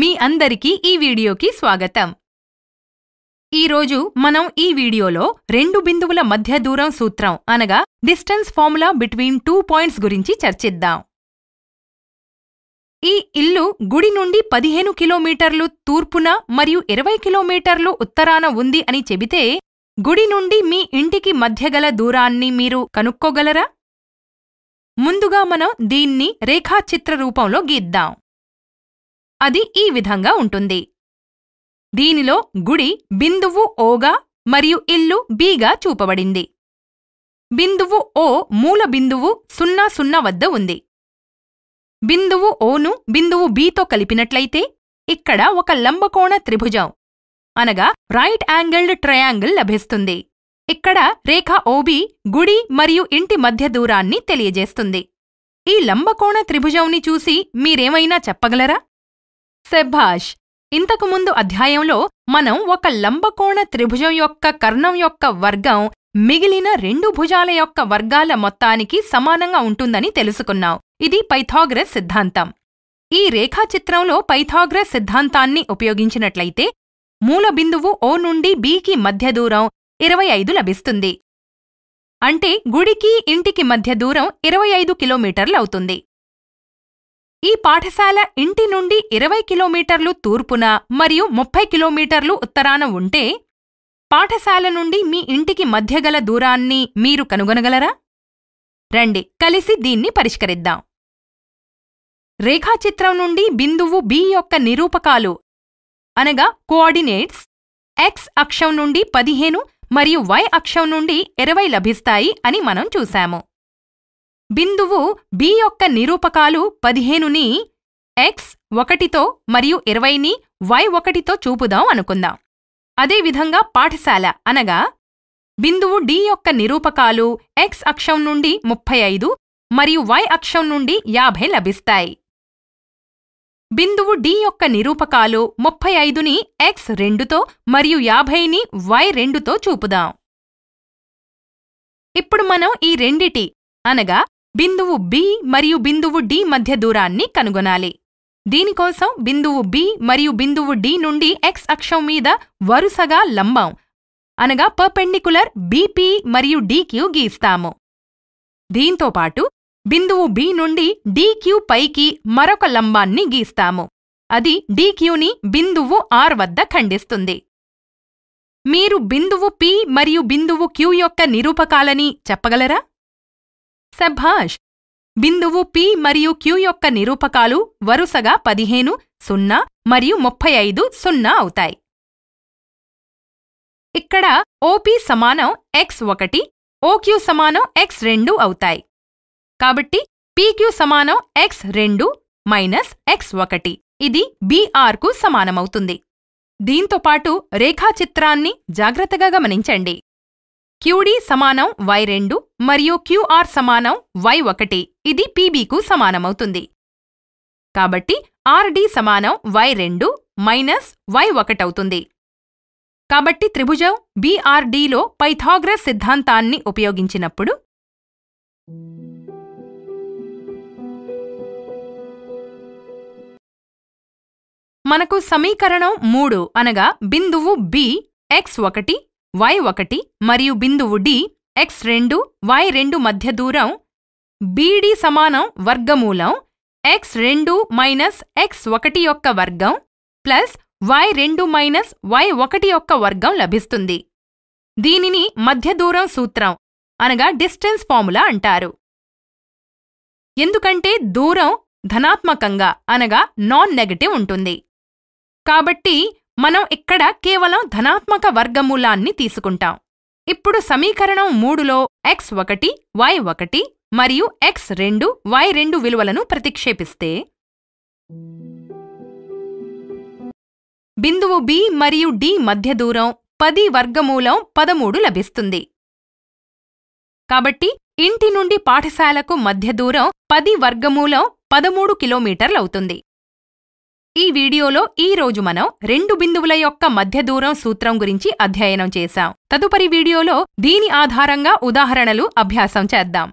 మీ అందరికీ ఈ వీడియోకి స్వాగతం ఈరోజు మనం ఈ వీడియోలో రెండు బిందువుల మధ్య దూరం సూత్రం అనగా distance formula between two points గురించి చర్చిద్దాం ఈ ఇల్లు గుడి నుండి పదిహేను కిలోమీటర్లు తూర్పున మరియు ఇరవై కిలోమీటర్లు ఉత్తరాన ఉంది అని చెబితే గుడి నుండి మీ ఇంటికి మధ్యగల దూరాన్ని మీరు కనుక్కోగలరా ముందుగా మనం దీన్ని రేఖాచిత్ర రూపంలో గీద్దాం అది ఈ విధంగా ఉంటుంది దీనిలో గుడి బిందువు ఓగా మరియు ఇల్లు బీగా చూపబడింది బిందువు ఓ మూల బిందువు సున్నా సున్నా వద్ద ఉంది బిందువు ఓను బిందువు బీతో కలిపినట్లయితే ఇక్కడ ఒక లంబకోణ త్రిభుజం అనగా రైట్ యాంగిల్డ్ ట్రయాంగిల్ లభిస్తుంది ఇక్కడ రేఖ ఓబి గుడి మరియు ఇంటి మధ్య దూరాన్ని తెలియజేస్తుంది ఈ లంబకోణ త్రిభుజంని చూసి మీరేమైనా చెప్పగలరా శభాష్ ఇంతకుముందు అధ్యాయంలో మనం ఒక లంబకోణ త్రిభుజం యొక్క కర్ణం యొక్క వర్గం మిగిలిన రెండు భుజాల యొక్క వర్గాల మొత్తానికి సమానంగా ఉంటుందని తెలుసుకున్నాం ఇది పైథాగ్రస్ సిద్ధాంతం ఈ రేఖాచిత్రంలో పైథాగ్రస్ సిద్ధాంతాన్ని ఉపయోగించినట్లయితే మూల బిందువు ఓ నుండి బీకి మధ్య దూరం ఇరవై ఐదు లభిస్తుంది అంటే గుడికి ఇంటికి మధ్య దూరం ఇరవై ఐదు కిలోమీటర్లవుతుంది ఈ పాఠశాల ఇంటి నుండి ఇరవై కిలోమీటర్లు తూర్పున మరియు ముప్పై కిలోమీటర్లు ఉత్తరాన ఉంటే పాఠశాల నుండి మీ ఇంటికి మధ్యగల దూరాన్ని మీరు కనుగొనగలరా రండి కలిసి దీన్ని పరిష్కరిద్దాం రేఖాచిత్రం నుండి బిందువు బి యొక్క నిరూపకాలు అనగా కోఆర్డినేట్స్ ఎక్స్ అక్షం నుండి పదిహేను మరియు వై అక్షం నుండి ఇరవై లభిస్తాయి అని మనం చూశాము బిందువు బి యొక్క నిరూపకాలు పదిహేనుని ఎక్స్ ఒకటితో మరియు ఇరవైని వై ఒకటితో చూపుదాం అనుకుందాం అదేవిధంగా పాఠశాల అనగా బిందువు డి యొక్క నిరూపకాలు ఎక్స్ అక్షం నుండి ముప్పై ఐదు మరియు వై అక్షం నుండి యాభై లభిస్తాయి బిందువు డి యొక్క నిరూపకాలు ముప్పై ఐదుని ఎక్స్ రెండుతో మరియు యాభైని వై రెండుతో చూపుదాం ఇప్పుడు మనం ఈ రెండిటి అనగా బిందువు బి మరియు బిందువు డి మధ్య దూరాన్ని కనుగొనాలి దీనికోసం బిందువు బి మరియు బిందువు డి నుండి ఎక్స్ అక్షం మీద వరుసగా లంబం అనగా పర్పెండికులర్ బీపీ మరియు డీక్యూ గీస్తాము దీంతోపాటు బిందువు బి నుండి డీక్యూ పైకి మరొక లంబాన్ని గీస్తాము అది డీక్యూని బిందువు ఆర్ వద్ద ఖండిస్తుంది మీరు బిందువు పి మరియు బిందువు క్యూ యొక్క నిరూపకాలని చెప్పగలరా శభాష్ బిందువు పి మరియు క్యూ యొక్క నిరూపకాలు వరుసగా పదిహేను సున్నా మరియు ముప్పై ఐదు సున్నా అవుతాయి ఇక్కడ ఓపి సమానం ఎక్స్ ఒకటి ఓక్యూ సమానం ఎక్స్ రెండు అవుతాయి కాబట్టి పీక్యూ సమానం ఎక్స్ రెండు మైనస్ ఎక్స్ ఒకటి ఇది బీఆర్కు సమానమవుతుంది దీంతోపాటు రేఖాచిత్రాన్ని జాగ్రత్తగా గమనించండి క్యూడీ సమానం వై రెండు మరియు క్యూఆర్ సమానం వై ఒకటి ఇది పీబీకు సమానమవుతుంది కాబట్టి ఆర్డీ సమానం వై రెండు మైనస్ వై ఒకటవుతుంది కాబట్టి త్రిభుజం బీఆర్డీలో పైథాగ్రస్ సిద్ధాంతాన్ని ఉపయోగించినప్పుడు మనకు సమీకరణం మూడు అనగా బిందువు బి ఎక్స్ ఒకటి వై ఒకటి మరియు బిందువు డి ఎక్స్ రెండు వై రెండు మధ్య దూరం బీడి సమానం వర్గమూలం ఎక్స్ రెండు మైనస్ ఎక్స్ ఒకటి యొక్క వర్గం ప్లస్ వై రెండు మైనస్ వై ఒకటి యొక్క వర్గం లభిస్తుంది దీనిని మధ్య దూరం సూత్రం అనగా డిస్టెన్స్ ఫార్ములా అంటారు ఎందుకంటే దూరం ధనాత్మకంగా అనగా నాన్ నెగటివ్ ఉంటుంది కాబట్టి మనం ఇక్కడ కేవలం ధనాత్మక వర్గమూలాన్ని తీసుకుంటాం ఇప్పుడు సమీకరణం మూడులో ఎక్స్ ఒకటి వై ఒకటి మరియు ఎక్స్ రెండు వై రెండు విలువలను ప్రతిక్షేపిస్తే బిందువు బి మరియు డి మధ్య దూరం పది వర్గమూలం పదమూడు లభిస్తుంది కాబట్టి ఇంటి నుండి పాఠశాలకు మధ్య దూరం పది వర్గమూలం పదమూడు కిలోమీటర్లవుతుంది ఈ వీడియోలో ఈ రోజు మనం రెండు బిందువుల యొక్క మధ్య దూరం సూత్రం గురించి అధ్యయనం చేశాం తదుపరి వీడియోలో దీని ఆధారంగా ఉదాహరణలు అభ్యాసం చేద్దాం